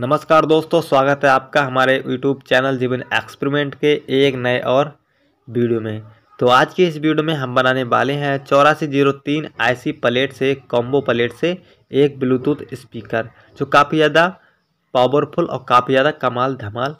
नमस्कार दोस्तों स्वागत है आपका हमारे यूट्यूब चैनल जीवन एक्सपेरिमेंट के एक नए और वीडियो में तो आज की इस वीडियो में हम बनाने वाले हैं चौरासी जीरो तीन आई प्लेट से कॉम्बो प्लेट से एक ब्लूटूथ स्पीकर जो काफ़ी ज़्यादा पावरफुल और काफ़ी ज़्यादा कमाल धमाल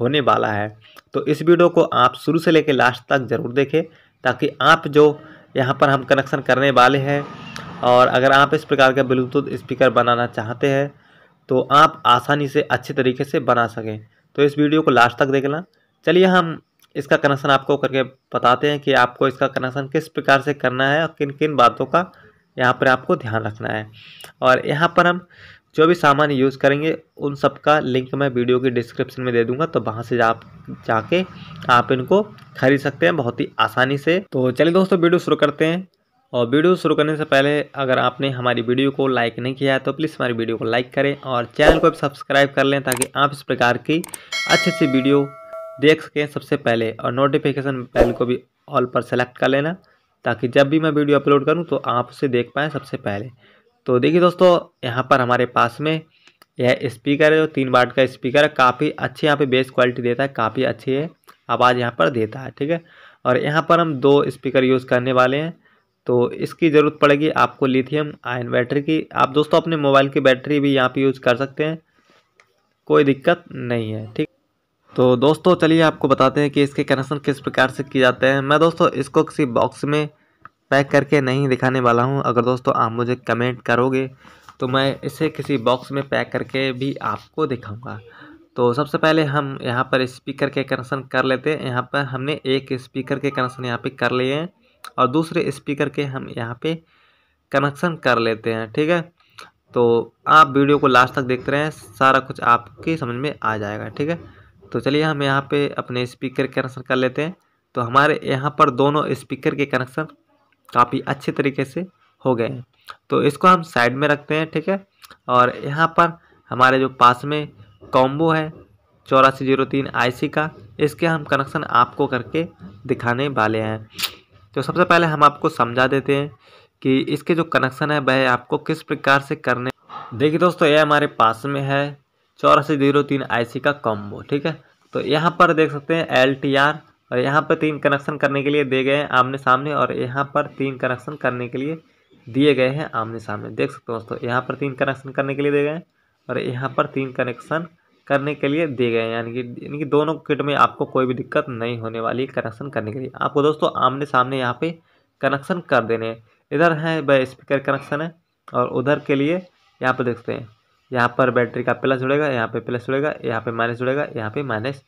होने वाला है तो इस वीडियो को आप शुरू से लेकर लास्ट तक ज़रूर देखें ताकि आप जो यहाँ पर हम कनेक्शन करने वाले हैं और अगर आप इस प्रकार का ब्लूटूथ स्पीकर बनाना चाहते हैं तो आप आसानी से अच्छे तरीके से बना सकें तो इस वीडियो को लास्ट तक देख लें चलिए हम इसका कनेक्शन आपको करके बताते हैं कि आपको इसका कनेक्शन किस प्रकार से करना है और किन किन बातों का यहाँ पर आपको ध्यान रखना है और यहाँ पर हम जो भी सामान यूज़ करेंगे उन सब का लिंक मैं वीडियो की डिस्क्रिप्शन में दे दूंगा तो वहाँ से आप जाके आप इनको खरीद सकते हैं बहुत ही आसानी से तो चलिए दोस्तों वीडियो शुरू करते हैं और वीडियो शुरू करने से पहले अगर आपने हमारी वीडियो को लाइक नहीं किया है तो प्लीज़ हमारी वीडियो को लाइक करें और चैनल को भी सब्सक्राइब कर लें ताकि आप इस प्रकार की अच्छी अच्छी वीडियो देख सकें सबसे पहले और नोटिफिकेशन बेल को भी ऑल पर सेलेक्ट कर लेना ताकि जब भी मैं वीडियो अपलोड करूँ तो आप उसे देख पाएँ सबसे पहले तो देखिए दोस्तों यहाँ पर हमारे पास में यह स्पीकर है जो तीन वाट का स्पीकर है काफ़ी अच्छी यहाँ पे बेस क्वालिटी देता है काफ़ी अच्छी है आवाज़ यहाँ पर देता है ठीक है और यहाँ पर हम दो स्पीकर यूज़ करने वाले हैं तो इसकी ज़रूरत पड़ेगी आपको लिथियम आयन बैटरी की आप दोस्तों अपने मोबाइल की बैटरी भी यहाँ पे यूज़ कर सकते हैं कोई दिक्कत नहीं है ठीक तो दोस्तों चलिए आपको बताते हैं कि इसके कनेक्शन किस प्रकार से किए जाते हैं मैं दोस्तों इसको किसी बॉक्स में पैक करके नहीं दिखाने वाला हूँ अगर दोस्तों आप मुझे कमेंट करोगे तो मैं इसे किसी बॉक्स में पैक करके भी आपको दिखाऊँगा तो सबसे पहले हम यहाँ पर स्पीकर के कनेक्शन कर लेते हैं यहाँ पर हमने एक स्पीकर के कनेक्शन यहाँ पर कर लिए हैं और दूसरे स्पीकर के हम यहाँ पे कनेक्शन कर लेते हैं ठीक है तो आप वीडियो को लास्ट तक देखते रहें सारा कुछ आपके समझ में आ जाएगा ठीक है तो चलिए हम यहाँ पे अपने स्पीकर कनेक्शन कर लेते हैं तो हमारे यहाँ पर दोनों स्पीकर के कनेक्शन काफ़ी अच्छे तरीके से हो गए हैं तो इसको हम साइड में रखते हैं ठीक है और यहाँ पर हमारे जो पास में कॉम्बो है चौरासी जीरो तीन आई का इसके हम कनेक्शन आपको करके दिखाने वाले हैं तो सबसे पहले हम आपको समझा देते हैं कि इसके जो कनेक्शन है वह आपको किस प्रकार से करने देखिए दोस्तों ये हमारे पास में है चौरासी जीरो तीन आई का कॉम्बो ठीक है तो यहाँ पर देख सकते हैं एल टी आर और यहाँ पर तीन कनेक्शन करने के लिए दिए गए हैं आमने सामने और यहाँ पर तीन कनेक्शन करने के लिए दिए गए हैं आमने सामने देख सकते हो दोस्तों यहाँ पर तीन कनेक्शन करने के लिए दिए गए हैं और यहाँ पर तीन कनेक्शन करने के लिए दिए गए हैं यानी कि यानी कि दोनों किट में आपको कोई भी दिक्कत नहीं होने वाली कनेक्शन करने के लिए आपको दोस्तों आमने सामने यहाँ पे कनेक्शन कर देने हैं इधर है वह स्पीकर कनेक्शन है और उधर के लिए यहाँ पर देखते हैं यहाँ पर बैटरी का प्लस जुड़ेगा यहाँ पर प्लस जुड़ेगा यहाँ पर माइनस जुड़ेगा यहाँ पर माइनस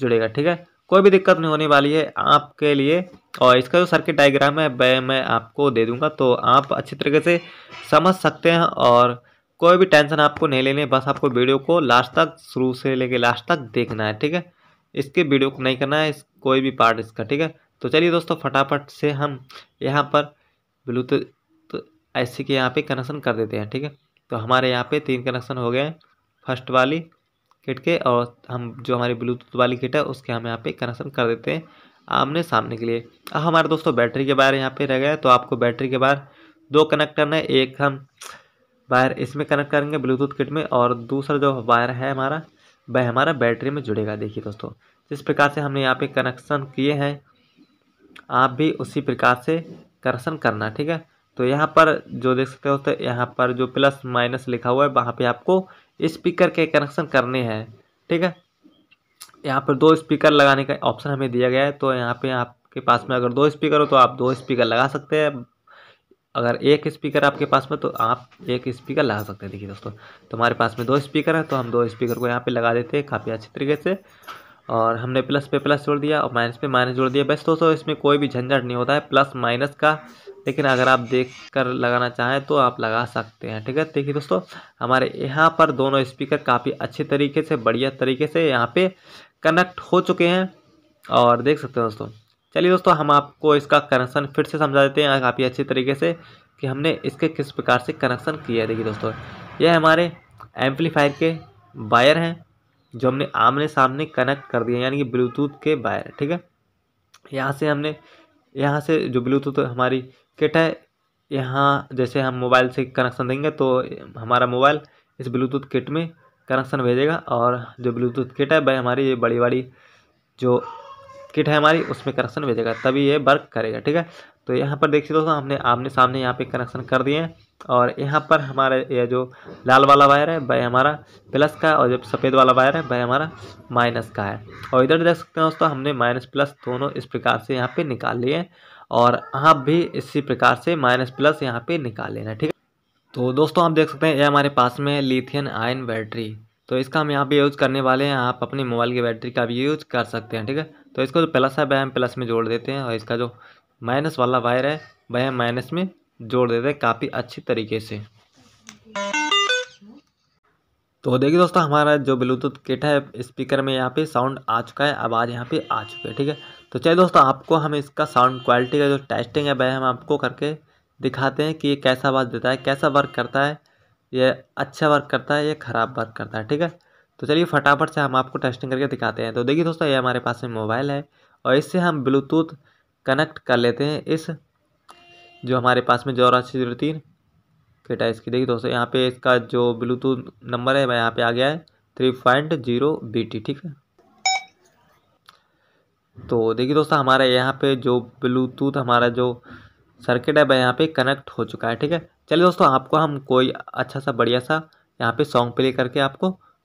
जुड़ेगा ठीक है कोई भी दिक्कत नहीं होने वाली है आपके लिए और इसका जो सर्किट डायग्राम है वह मैं आपको दे दूंगा तो आप अच्छी तरीके से समझ सकते हैं और कोई भी टेंशन आपको नहीं लेनी बस आपको वीडियो को लास्ट तक शुरू से लेके लास्ट तक देखना है ठीक है इसके वीडियो को नहीं करना है इस कोई भी पार्ट इसका ठीक है तो चलिए दोस्तों फटाफट से हम यहाँ पर ब्लूटूथ तो ऐसे के यहाँ पे कनेक्शन कर देते हैं ठीक है तो हमारे यहाँ पे तीन कनेक्शन हो गए हैं फर्स्ट वाली किट के और हम जो हमारी ब्लूटूथ वाली किट है उसके हम यहाँ पे कनेक्शन कर देते हैं आमने सामने के लिए अब हमारे दोस्तों बैटरी के बाहर यहाँ पे रह गए तो आपको बैटरी के बाहर दो कनेक्टर हैं एक हम वायर इसमें कनेक्ट करेंगे ब्लूटूथ किट में और दूसरा जो वायर है हमारा वह हमारा बैटरी में जुड़ेगा देखिए दोस्तों जिस प्रकार से हमने यहाँ पे कनेक्शन किए हैं आप भी उसी प्रकार से कनेक्शन करना ठीक है तो यहाँ पर जो देख सकते हो तो यहाँ पर जो प्लस माइनस लिखा हुआ है वहाँ पे आपको स्पीकर के कनेक्शन करने हैं ठीक है यहाँ पर दो स्पीकर लगाने का ऑप्शन हमें दिया गया है तो यहाँ पे आपके पास में अगर दो स्पीकर हो तो आप दो स्पीकर लगा सकते हैं अगर एक स्पीकर आपके पास में तो आप एक स्पीकर लगा सकते हैं देखिए दोस्तों तो हमारे पास में दो स्पीकर हैं तो हम दो स्पीकर को यहाँ पे लगा देते हैं काफ़ी अच्छे तरीके से और हमने प्लस पे प्लस जोड़ दिया और माइनस पे माइनस जोड़ दिया बस दोस्तों इसमें कोई भी झंझट नहीं होता है प्लस माइनस का लेकिन अगर आप देख कर लगाना चाहें तो आप लगा सकते हैं ठीक है देखिए दोस्तों हमारे यहाँ पर दोनों स्पीकर काफ़ी अच्छे तरीके से बढ़िया तरीके से यहाँ पर कनेक्ट हो चुके हैं और देख सकते हैं दोस्तों चलिए दोस्तों हम आपको इसका कनेक्शन फिर से समझा देते हैं काफ़ी अच्छी तरीके से कि हमने इसके किस प्रकार से कनेक्शन किया है देखिए दोस्तों यह हमारे एम्पलीफायर के वायर हैं जो हमने आमने सामने कनेक्ट कर दिए यानी कि ब्लूटूथ के वायर ठीक है यहाँ से हमने यहाँ से जो ब्लूटूथ हमारी किट है यहाँ जैसे हम मोबाइल से कनेक्शन देंगे तो हमारा मोबाइल इस ब्लूटूथ किट में कनेक्शन भेजेगा और जो ब्लूटूथ किट है वह हमारी ये बड़ी बड़ी जो किट है हमारी उसमें कनेक्शन भेजेगा तभी ये वर्क करेगा ठीक है तो यहाँ पर देखिए दोस्तों हमने आमने सामने यहाँ पे कनेक्शन कर दिए हैं और यहाँ पर हमारे ये जो लाल वाला वायर है वह हमारा प्लस का और जो सफ़ेद वाला वायर है वह हमारा माइनस का है और इधर देख सकते हैं दोस्तों हमने माइनस प्लस दोनों इस प्रकार से यहाँ पर निकाल लिए और आप भी इसी प्रकार से माइनस प्लस यहाँ पर निकाल लेना ठीक है तो दोस्तों आप देख सकते हैं ये हमारे पास में लिथियन आयन बैटरी तो इसका हम यहाँ पे यूज़ करने वाले हैं आप अपने मोबाइल की बैटरी का भी यूज़ कर सकते हैं ठीक है तो इसका जो तो प्लस है वह हम प्लस में जोड़ देते हैं और इसका जो माइनस वाला वायर है वह हम माइनस में जोड़ देते हैं काफ़ी अच्छी तरीके से तो देखिए दोस्तों हमारा जो ब्लूटूथ किट है स्पीकर में यहाँ पे साउंड आ चुका है आवाज़ यहाँ पे आ चुकी है ठीक है तो चलिए दोस्तों आपको हम इसका साउंड क्वालिटी का जो टेस्टिंग है वह हम आपको करके दिखाते हैं कि ये कैसा आवाज़ देता है कैसा वर्क करता है ये अच्छा वर्क करता है ये ख़राब वर्क करता है ठीक है तो चलिए फटाफट से हम आपको टेस्टिंग करके दिखाते हैं तो देखिए दोस्तों ये हमारे पास में मोबाइल है और इससे हम ब्लूटूथ कनेक्ट कर लेते हैं इस जो हमारे पास में चौरासी जीरो तीन फिट इसकी देखिए दोस्तों यहाँ पे इसका जो ब्लूटूथ नंबर है वह यहाँ पे आ गया है three point zero B T ठीक है तो देखिए दोस्तों हमारे यहाँ पे जो ब्लूटूथ हमारा जो सर्किट है वह यहाँ पे कनेक्ट हो चुका है ठीक है चलिए दोस्तों आपको हम कोई अच्छा सा बढ़िया सा यहाँ पे सॉन्ग प्ले करके आपको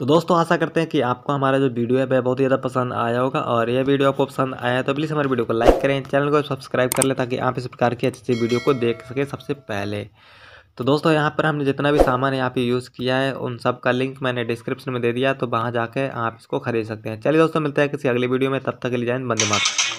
तो दोस्तों आशा करते हैं कि आपको हमारा जो वीडियो है वह बहुत ही ज़्यादा पसंद आया होगा और यह वीडियो आपको पसंद आया है तो प्लीज़ हमारे वीडियो को लाइक करें चैनल को सब्सक्राइब कर लें ताकि आप इस प्रकार की अच्छी अच्छी वीडियो को देख सकें सबसे पहले तो दोस्तों यहाँ पर हमने जितना भी सामान यहाँ पे यूज़ किया है उन सब का लिंक मैंने डिस्क्रिप्शन में दे दिया तो वहाँ जाके आप इसको खरीद सकते हैं चलिए दोस्तों मिलते हैं किसी अगली वीडियो में तब तक के लिए जाए बंदे मात्र